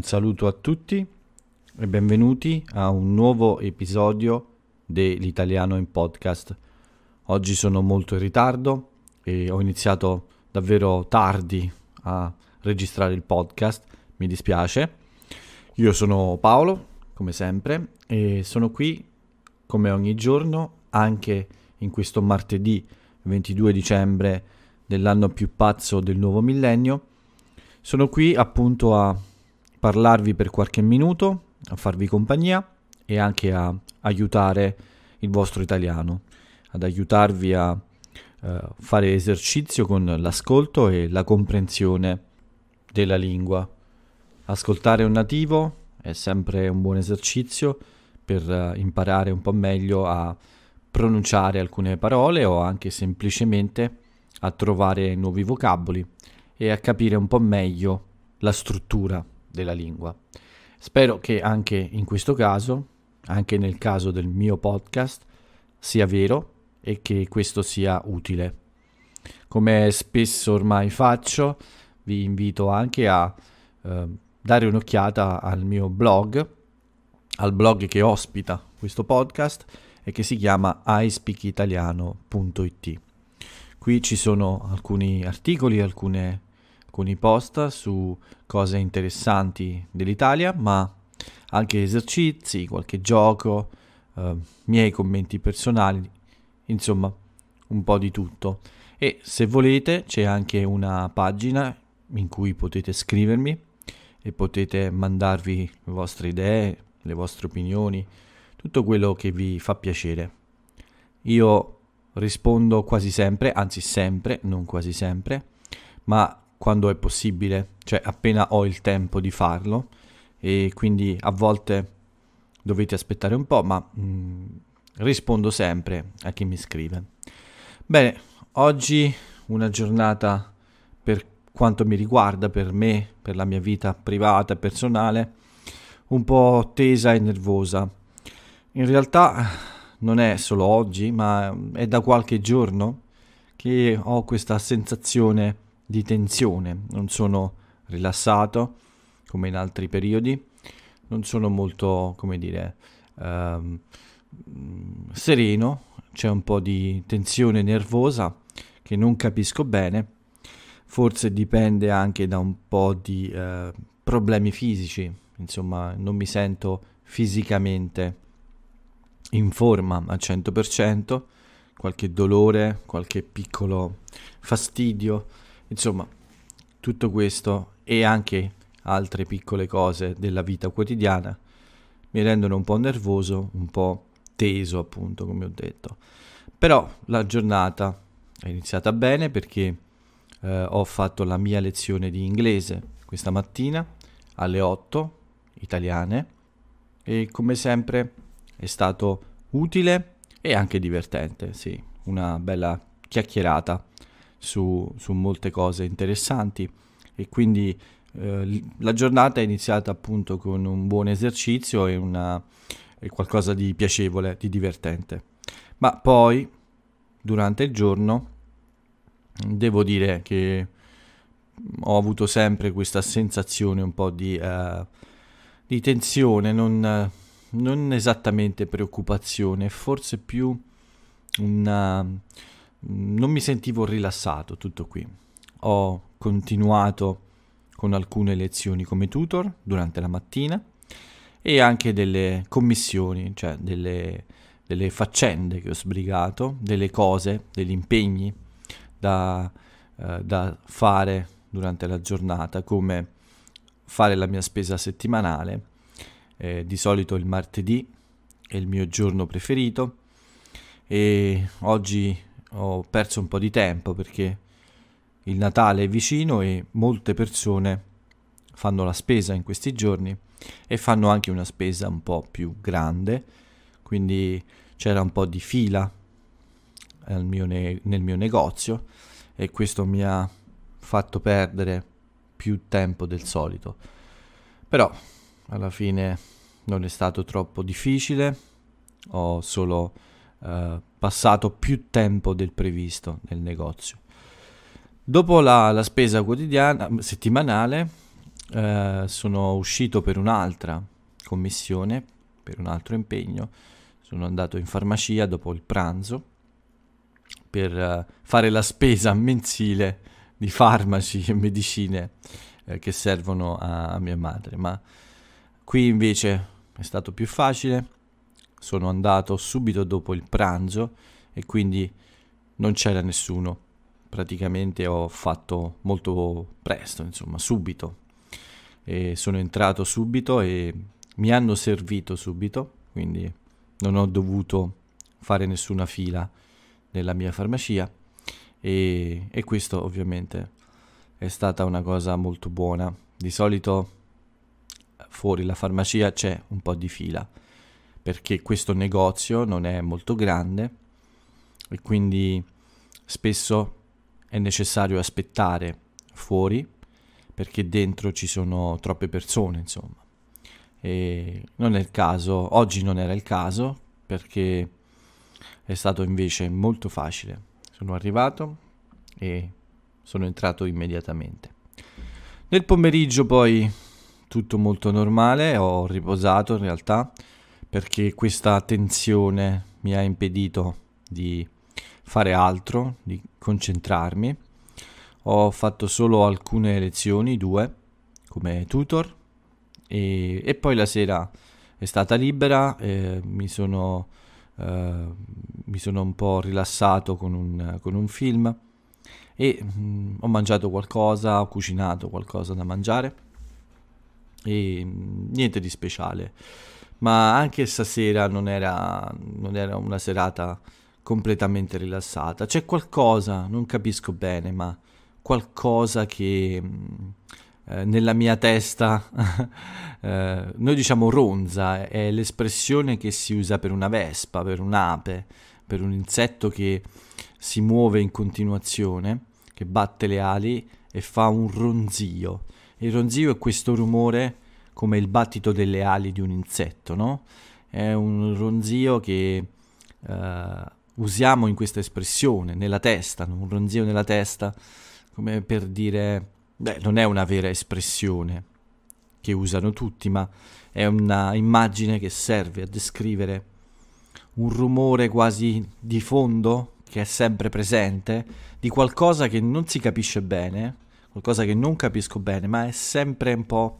Un saluto a tutti e benvenuti a un nuovo episodio dell'Italiano in Podcast. Oggi sono molto in ritardo e ho iniziato davvero tardi a registrare il podcast, mi dispiace. Io sono Paolo, come sempre, e sono qui come ogni giorno anche in questo martedì 22 dicembre dell'anno più pazzo del nuovo millennio. Sono qui appunto a parlarvi per qualche minuto, a farvi compagnia e anche a aiutare il vostro italiano, ad aiutarvi a eh, fare esercizio con l'ascolto e la comprensione della lingua. Ascoltare un nativo è sempre un buon esercizio per eh, imparare un po' meglio a pronunciare alcune parole o anche semplicemente a trovare nuovi vocaboli e a capire un po' meglio la struttura della lingua. Spero che anche in questo caso, anche nel caso del mio podcast, sia vero e che questo sia utile. Come spesso ormai faccio, vi invito anche a eh, dare un'occhiata al mio blog, al blog che ospita questo podcast e che si chiama ispeakitaliano.it. Qui ci sono alcuni articoli, alcune alcuni post su cose interessanti dell'Italia, ma anche esercizi, qualche gioco, eh, miei commenti personali, insomma un po' di tutto. E se volete c'è anche una pagina in cui potete scrivermi e potete mandarvi le vostre idee, le vostre opinioni, tutto quello che vi fa piacere. Io rispondo quasi sempre, anzi sempre, non quasi sempre, ma quando è possibile, cioè appena ho il tempo di farlo e quindi a volte dovete aspettare un po', ma mh, mm, rispondo sempre a chi mi scrive. Bene, oggi una giornata per quanto mi riguarda, per me, per la mia vita privata e personale, un po' tesa e nervosa. In realtà non è solo oggi, ma è da qualche giorno che ho questa sensazione di tensione, non sono rilassato come in altri periodi, non sono molto, come dire, ehm, sereno, c'è un po' di tensione nervosa che non capisco bene, forse dipende anche da un po' di eh, problemi fisici, insomma non mi sento fisicamente in forma al 100%, qualche dolore, qualche piccolo fastidio Insomma, tutto questo e anche altre piccole cose della vita quotidiana mi rendono un po' nervoso, un po' teso appunto come ho detto. Però la giornata è iniziata bene perché eh, ho fatto la mia lezione di inglese questa mattina alle 8 italiane e come sempre è stato utile e anche divertente, sì, una bella chiacchierata su, su molte cose interessanti e quindi eh, la giornata è iniziata appunto con un buon esercizio e, una, e qualcosa di piacevole, di divertente. Ma poi durante il giorno devo dire che ho avuto sempre questa sensazione un po' di, eh, di tensione, non, non, esattamente preoccupazione, forse più una, non mi sentivo rilassato, tutto qui. Ho continuato con alcune lezioni come tutor durante la mattina e anche delle commissioni, cioè delle, delle faccende che ho sbrigato, delle cose, degli impegni da, eh, da fare durante la giornata, come fare la mia spesa settimanale, eh, di solito il martedì è il mio giorno preferito e oggi ho perso un po' di tempo perché il Natale è vicino e molte persone fanno la spesa in questi giorni e fanno anche una spesa un po' più grande, quindi c'era un po' di fila nel mio, ne nel mio negozio e questo mi ha fatto perdere più tempo del solito. Però alla fine non è stato troppo difficile, ho solo eh, passato più tempo del previsto nel negozio. Dopo la, la spesa quotidiana, settimanale, eh, sono uscito per un'altra commissione, per un altro impegno, sono andato in farmacia dopo il pranzo per eh, fare la spesa mensile di farmaci e medicine eh, che servono a, a mia madre, ma qui invece è stato più facile sono andato subito dopo il pranzo e quindi non c'era nessuno. Praticamente ho fatto molto presto, insomma, subito. E sono entrato subito e mi hanno servito subito, quindi non ho dovuto fare nessuna fila nella mia farmacia e, e questo ovviamente è stata una cosa molto buona. Di solito fuori la farmacia c'è un po' di fila perché questo negozio non è molto grande e quindi spesso è necessario aspettare fuori perché dentro ci sono troppe persone, insomma. E non è il caso, oggi non era il caso perché è stato invece molto facile. Sono arrivato e sono entrato immediatamente. Nel pomeriggio poi tutto molto normale, ho riposato in realtà, perché questa tensione mi ha impedito di fare altro, di concentrarmi. Ho fatto solo alcune lezioni, due, come tutor, e, e poi la sera è stata libera, eh, mi, sono, eh, mi, sono, un po' rilassato con un, con un film e mh, mm, ho mangiato qualcosa, ho cucinato qualcosa da mangiare e mh, mm, niente di speciale ma anche stasera non era, non era una serata completamente rilassata. C'è qualcosa, non capisco bene, ma qualcosa che mm, eh, nella mia testa, eh, noi diciamo ronza, è l'espressione che si usa per una vespa, per un'ape, per un insetto che si muove in continuazione, che batte le ali e fa un ronzio. Il ronzio è questo rumore come il battito delle ali di un insetto, no? È un ronzio che eh, usiamo in questa espressione, nella testa, un ronzio nella testa, come per dire, beh, non è una vera espressione che usano tutti, ma è un'immagine che serve a descrivere un rumore quasi di fondo che è sempre presente, di qualcosa che non si capisce bene, qualcosa che non capisco bene, ma è sempre un po'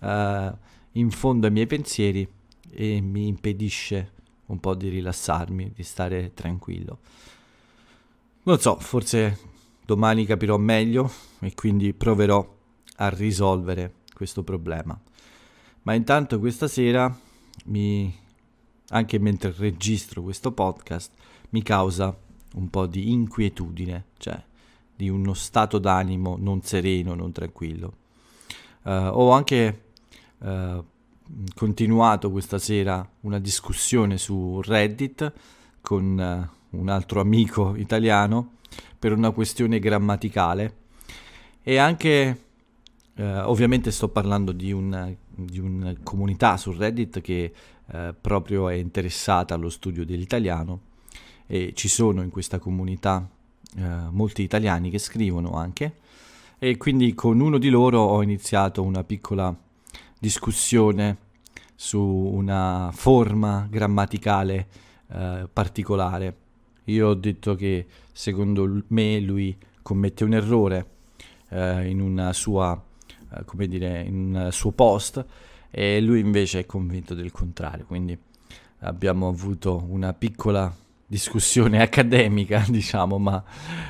eh, in fondo ai miei pensieri e mi impedisce un po' di rilassarmi, di stare tranquillo. Non so, forse domani capirò meglio e quindi proverò a risolvere questo problema. Ma intanto questa sera mi anche mentre registro questo podcast mi causa un po' di inquietudine, cioè di uno stato d'animo non sereno, non tranquillo. Uh, ho anche eh, continuato questa sera una discussione su Reddit con eh, un altro amico italiano per una questione grammaticale e anche eh, ovviamente sto parlando di una, di una, comunità su Reddit che eh, proprio è interessata allo studio dell'italiano e ci sono in questa comunità eh, molti italiani che scrivono anche e quindi con uno di loro ho iniziato una piccola discussione su una forma grammaticale eh, particolare. Io ho detto che secondo me lui commette un errore eh, in una sua, eh, come dire, in un suo post e lui invece è convinto del contrario, quindi abbiamo avuto una piccola discussione accademica, diciamo, ma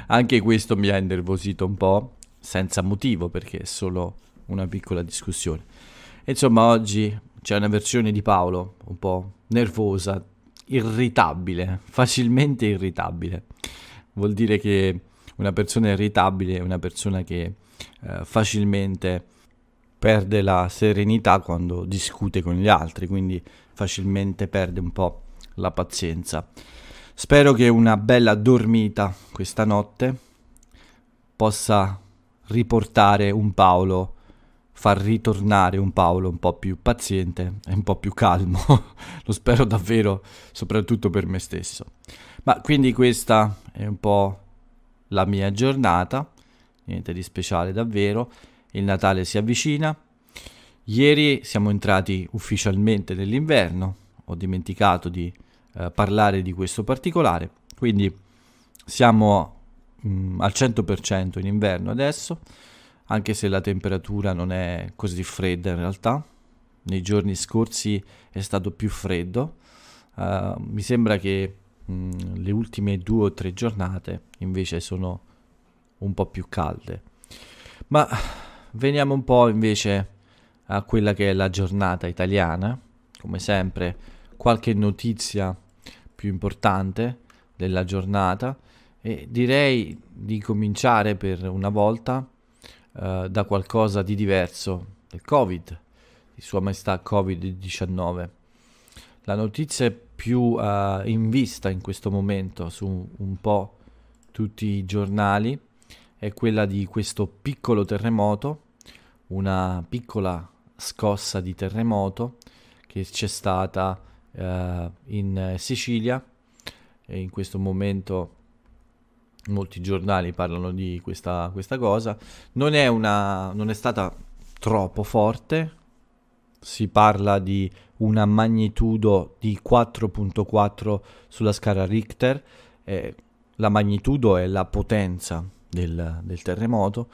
anche questo mi ha innervosito un po', senza motivo perché è solo una piccola discussione insomma oggi c'è una versione di Paolo un po' nervosa, irritabile, facilmente irritabile. Vuol dire che una persona irritabile è una persona che eh, facilmente perde la serenità quando discute con gli altri, quindi facilmente perde un po' la pazienza. Spero che una bella dormita questa notte possa riportare un Paolo far ritornare un Paolo un po' più paziente e un po' più calmo. Lo spero davvero, soprattutto per me stesso. Ma quindi questa è un po' la mia giornata, niente di speciale davvero. Il Natale si avvicina. Ieri siamo entrati ufficialmente nell'inverno, ho dimenticato di eh, parlare di questo particolare, quindi siamo mh, mm, al 100% in inverno adesso anche se la temperatura non è così fredda in realtà. Nei giorni scorsi è stato più freddo. Uh, mi sembra che mh, mm, le ultime due o tre giornate invece sono un po' più calde. Ma veniamo un po' invece a quella che è la giornata italiana. Come sempre, qualche notizia più importante della giornata e direi di cominciare per una volta eh, da qualcosa di diverso, del Covid, di Sua Maestà Covid-19. La notizia più eh, in vista in questo momento su un po' tutti i giornali è quella di questo piccolo terremoto, una piccola scossa di terremoto che c'è stata eh, in Sicilia e in questo momento molti giornali parlano di questa, questa cosa. Non è, una, non è stata troppo forte, si parla di una magnitudo di 4.4 sulla scala Richter, eh, la magnitudo è la potenza del, del, terremoto,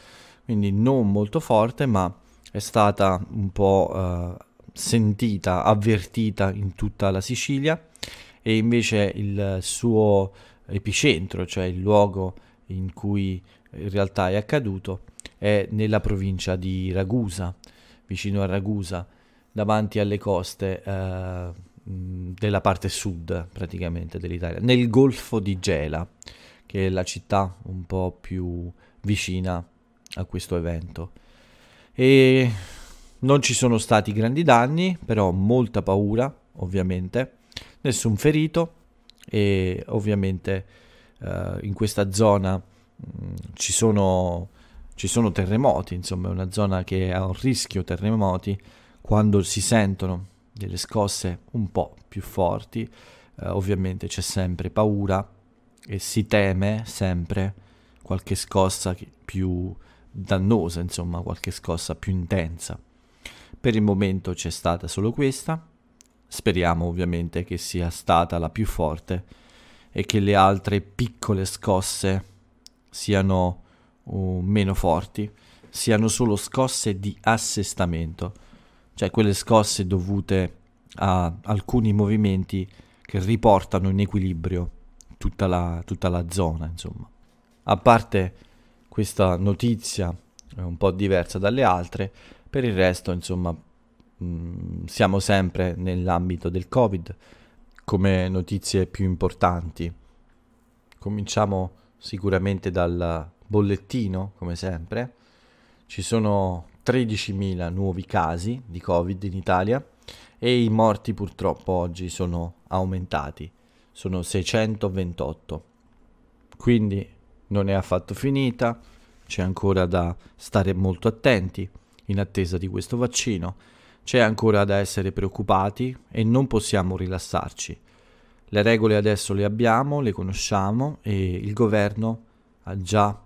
quindi non molto forte, ma è stata un po' eh, sentita, avvertita in tutta la Sicilia e invece il suo epicentro, cioè il luogo in cui in realtà è accaduto, è nella provincia di Ragusa, vicino a Ragusa, davanti alle coste eh, della parte sud praticamente dell'Italia, nel golfo di Gela, che è la città un po' più vicina a questo evento. E non ci sono stati grandi danni, però molta paura, ovviamente, nessun ferito e ovviamente eh, in questa zona mh, mm, ci, sono, ci sono terremoti, insomma è una zona che ha un rischio terremoti quando si sentono delle scosse un po' più forti, eh, ovviamente c'è sempre paura e si teme sempre qualche scossa più dannosa, insomma qualche scossa più intensa. Per il momento c'è stata solo questa Speriamo ovviamente che sia stata la più forte e che le altre piccole scosse siano uh, meno forti, siano solo scosse di assestamento, cioè quelle scosse dovute a alcuni movimenti che riportano in equilibrio tutta la, tutta la zona, insomma. A parte questa notizia eh, un po' diversa dalle altre, per il resto, insomma, Mm, siamo sempre nell'ambito del Covid come notizie più importanti. Cominciamo sicuramente dal bollettino, come sempre. Ci sono 13.000 nuovi casi di Covid in Italia e i morti purtroppo oggi sono aumentati, sono 628. Quindi non è affatto finita, c'è ancora da stare molto attenti in attesa di questo vaccino c'è ancora da essere preoccupati e non possiamo rilassarci. Le regole adesso le abbiamo, le conosciamo e il governo ha già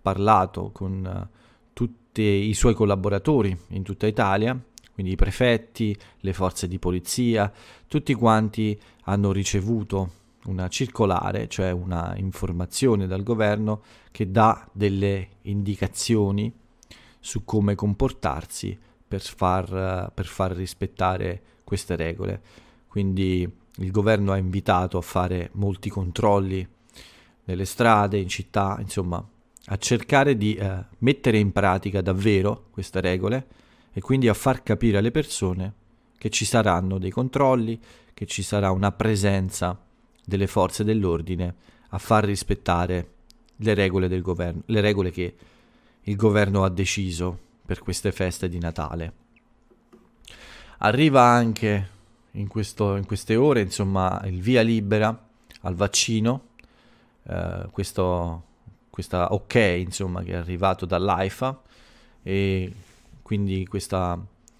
parlato con eh, tutti i suoi collaboratori in tutta Italia, quindi i prefetti, le forze di polizia, tutti quanti hanno ricevuto una circolare, cioè una informazione dal governo che dà delle indicazioni su come comportarsi per far, per far rispettare queste regole. Quindi il governo ha invitato a fare molti controlli nelle strade, in città, insomma, a cercare di eh, mettere in pratica davvero queste regole e quindi a far capire alle persone che ci saranno dei controlli, che ci sarà una presenza delle forze dell'ordine a far rispettare le regole del governo, le regole che il governo ha deciso per queste feste di Natale. Arriva anche in, questo, in queste ore, insomma, il via libera al vaccino, eh, questo, questa ok, insomma, che è arrivato dall'AIFA e quindi questa,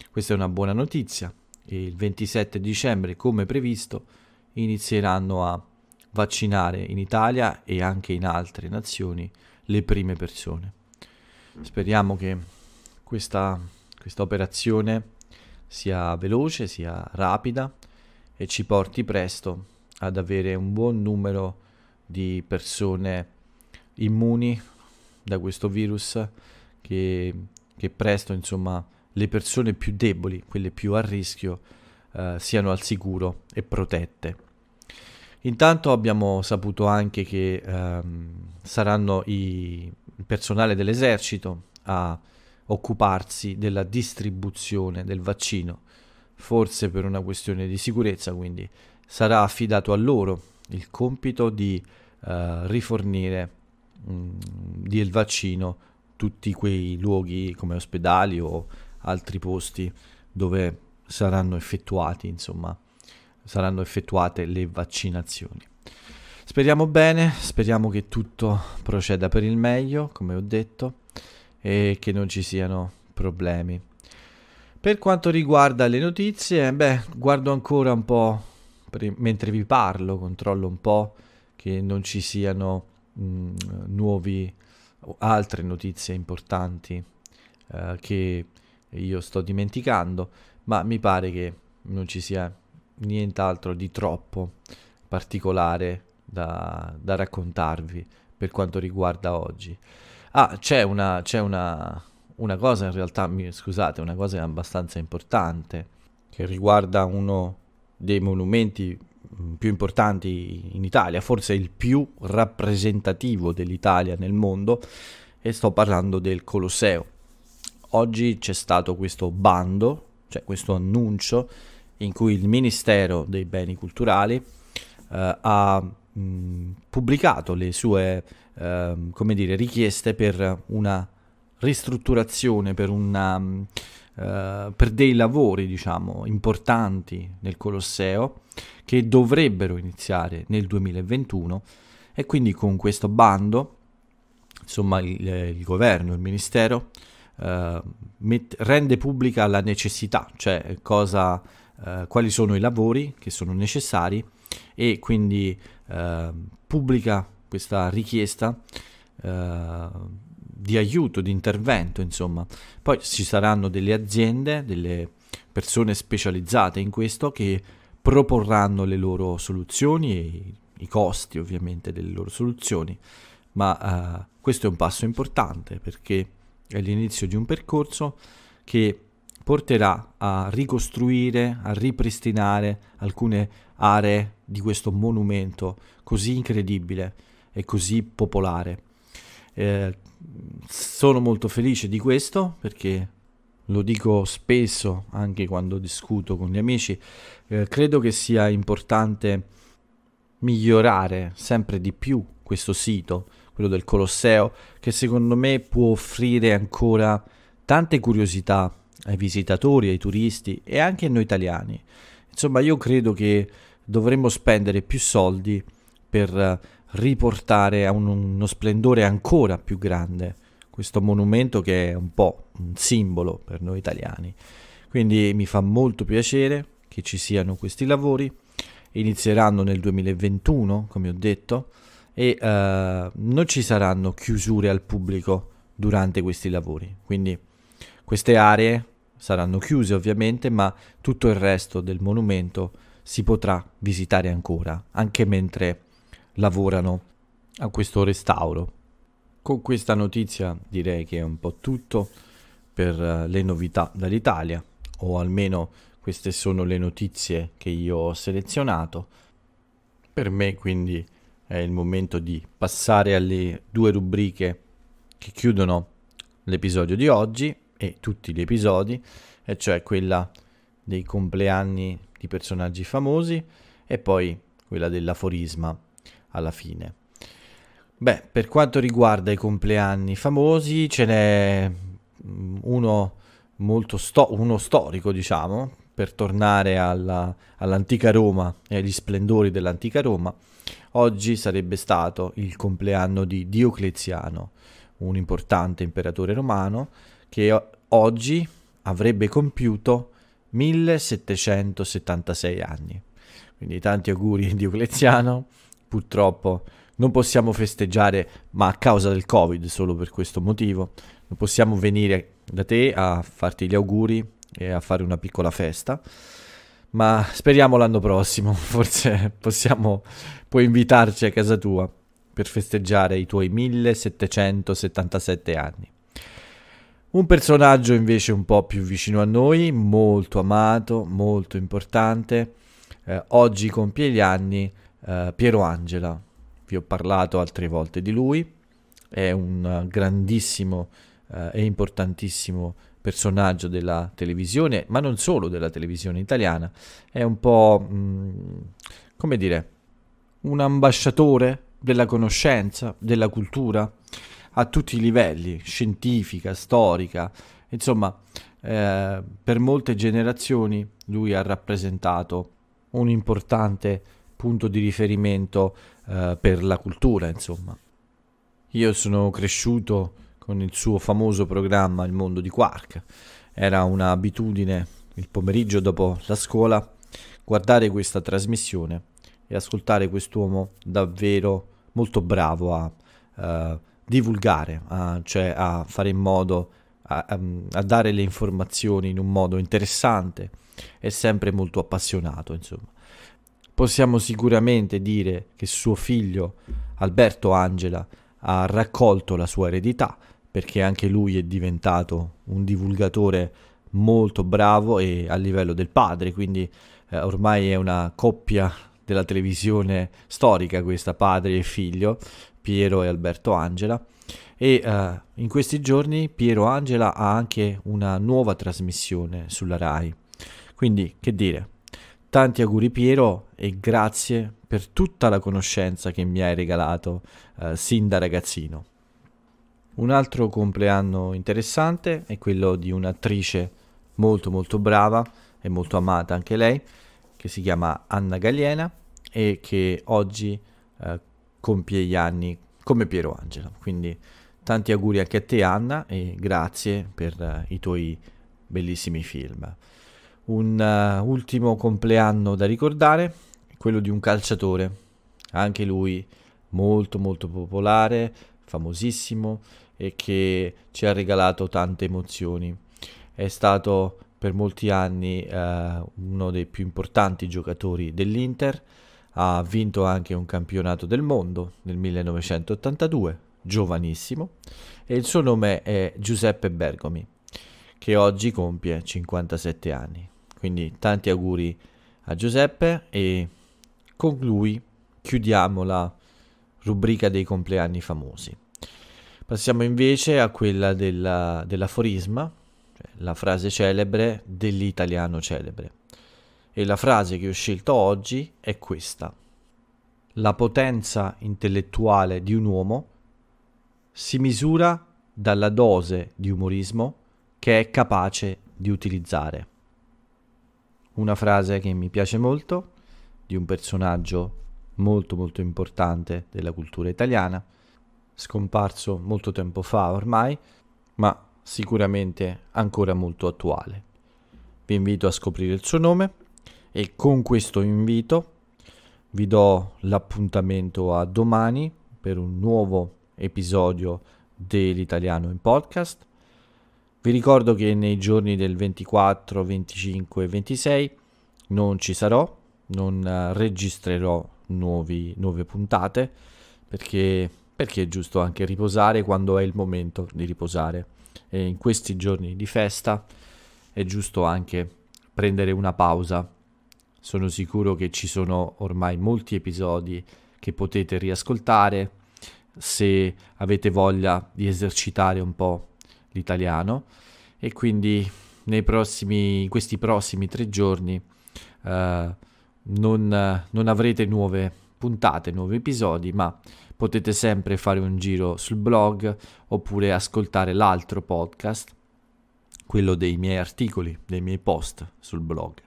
questa è una buona notizia. Il 27 dicembre, come previsto, inizieranno a vaccinare in Italia e anche in altre nazioni le prime persone. Speriamo che questa, questa operazione sia veloce, sia rapida e ci porti presto ad avere un buon numero di persone immuni da questo virus che, che presto insomma le persone più deboli, quelle più a rischio, eh, siano al sicuro e protette. Intanto abbiamo saputo anche che ehm, saranno i, il personale dell'esercito a occuparsi della distribuzione del vaccino, forse per una questione di sicurezza, quindi sarà affidato a loro il compito di eh, rifornire mh, mm, del vaccino tutti quei luoghi come ospedali o altri posti dove saranno effettuati, insomma, saranno effettuate le vaccinazioni. Speriamo bene, speriamo che tutto proceda per il meglio, come ho detto e che non ci siano problemi. Per quanto riguarda le notizie, eh, beh, guardo ancora un po' mentre vi parlo, controllo un po' che non ci siano mh, mm, nuovi o altre notizie importanti eh, che io sto dimenticando, ma mi pare che non ci sia nient'altro di troppo particolare da, da raccontarvi per quanto riguarda oggi. Ah, c'è una, c'è una, una cosa in realtà, mi, scusate, una cosa abbastanza importante che riguarda uno dei monumenti mm, più importanti in Italia, forse il più rappresentativo dell'Italia nel mondo, e sto parlando del Colosseo. Oggi c'è stato questo bando, cioè questo annuncio, in cui il Ministero dei Beni Culturali eh, ha pubblicato le sue eh, come dire, richieste per una ristrutturazione, per, una, eh, per dei lavori diciamo, importanti nel Colosseo che dovrebbero iniziare nel 2021 e quindi con questo bando insomma il, eh, il governo, il ministero eh, met- rende pubblica la necessità, cioè cosa, eh, quali sono i lavori che sono necessari e quindi Ehm, pubblica questa richiesta eh, di aiuto, di intervento, insomma. Poi ci saranno delle aziende, delle persone specializzate in questo che proporranno le loro soluzioni e i costi ovviamente delle loro soluzioni, ma eh, questo è un passo importante perché è l'inizio di un percorso che porterà a ricostruire, a ripristinare alcune aree di questo monumento così incredibile e così popolare. Eh, sono molto felice di questo perché lo dico spesso anche quando discuto con gli amici, eh, credo che sia importante migliorare sempre di più questo sito, quello del Colosseo, che secondo me può offrire ancora tante curiosità ai visitatori, ai turisti e anche a noi italiani. Insomma, io credo che dovremmo spendere più soldi per eh, riportare a un, uno splendore ancora più grande questo monumento che è un po' un simbolo per noi italiani. Quindi mi fa molto piacere che ci siano questi lavori, inizieranno nel 2021, come ho detto, e eh, non ci saranno chiusure al pubblico durante questi lavori. Quindi queste aree saranno chiuse ovviamente, ma tutto il resto del monumento si potrà visitare ancora, anche mentre lavorano a questo restauro. Con questa notizia direi che è un po' tutto per eh, le novità dall'Italia, o almeno queste sono le notizie che io ho selezionato. Per me quindi è il momento di passare alle due rubriche che chiudono l'episodio di oggi e tutti gli episodi, e cioè quella dei compleanni di personaggi famosi e poi quella dell'aforisma alla fine. Beh, per quanto riguarda i compleanni famosi, ce n'è mm, uno molto sto- uno storico, diciamo, per tornare alla, all'antica Roma e agli splendori dell'antica Roma. Oggi sarebbe stato il compleanno di Diocleziano, un importante imperatore romano che oggi avrebbe compiuto 1776 anni. Quindi tanti auguri Diocleziano, purtroppo non possiamo festeggiare, ma a causa del Covid, solo per questo motivo, non possiamo venire da te a farti gli auguri e a fare una piccola festa. Ma speriamo l'anno prossimo, forse possiamo, puoi invitarci a casa tua per festeggiare i tuoi 1777 anni. Un personaggio invece un po' più vicino a noi, molto amato, molto importante, eh, oggi compie gli anni eh, Piero Angela, vi ho parlato altre volte di lui, è un grandissimo eh, e importantissimo personaggio della televisione, ma non solo della televisione italiana, è un po', mh, mm, come dire, un ambasciatore della conoscenza, della cultura, a tutti i livelli, scientifica, storica, insomma, eh, per molte generazioni lui ha rappresentato un importante punto di riferimento eh, per la cultura, insomma. Io sono cresciuto con il suo famoso programma Il mondo di Quark. Era un'abitudine il pomeriggio dopo la scuola guardare questa trasmissione e ascoltare quest'uomo davvero molto bravo a eh, divulgare, a, ah, cioè a fare in modo, a, a, dare le informazioni in un modo interessante e sempre molto appassionato, insomma. Possiamo sicuramente dire che suo figlio Alberto Angela ha raccolto la sua eredità perché anche lui è diventato un divulgatore molto bravo e a livello del padre, quindi eh, ormai è una coppia della televisione storica questa padre e figlio Piero e Alberto Angela e uh, in questi giorni Piero Angela ha anche una nuova trasmissione sulla RAI. Quindi che dire, tanti auguri Piero e grazie per tutta la conoscenza che mi hai regalato uh, sin da ragazzino. Un altro compleanno interessante è quello di un'attrice molto molto brava e molto amata anche lei, che si chiama Anna Galliena e che oggi eh, compie gli anni come Piero Angela. Quindi tanti auguri anche a te Anna e grazie per uh, i tuoi bellissimi film. Un uh, ultimo compleanno da ricordare, quello di un calciatore, anche lui molto molto popolare, famosissimo e che ci ha regalato tante emozioni. È stato per molti anni uh, uno dei più importanti giocatori dell'Inter ha vinto anche un campionato del mondo nel 1982, giovanissimo, e il suo nome è Giuseppe Bergomi, che oggi compie 57 anni. Quindi tanti auguri a Giuseppe e con lui chiudiamo la rubrica dei compleanni famosi. Passiamo invece a quella della, dell'aforisma, cioè la frase celebre dell'italiano celebre e la frase che ho scelto oggi è questa. La potenza intellettuale di un uomo si misura dalla dose di umorismo che è capace di utilizzare. Una frase che mi piace molto, di un personaggio molto molto importante della cultura italiana, scomparso molto tempo fa ormai, ma sicuramente ancora molto attuale. Vi invito a scoprire il suo nome e con questo invito vi do l'appuntamento a domani per un nuovo episodio dell'italiano in podcast. Vi ricordo che nei giorni del 24, 25 e 26 non ci sarò, non eh, registrerò nuovi, nuove puntate perché, perché, è giusto anche riposare quando è il momento di riposare. E in questi giorni di festa è giusto anche prendere una pausa sono sicuro che ci sono ormai molti episodi che potete riascoltare se avete voglia di esercitare un po' l'italiano e quindi nei prossimi, in questi prossimi tre giorni eh, non, non avrete nuove puntate, nuovi episodi, ma potete sempre fare un giro sul blog oppure ascoltare l'altro podcast, quello dei miei articoli, dei miei post sul blog.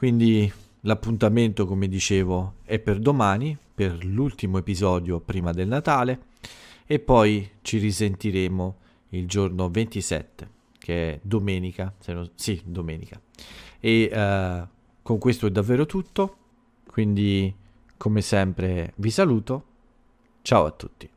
Quindi l'appuntamento, come dicevo, è per domani, per l'ultimo episodio prima del Natale e poi ci risentiremo il giorno 27, che è domenica, se non, sì, domenica. E uh, con questo è davvero tutto, quindi come sempre vi saluto, ciao a tutti.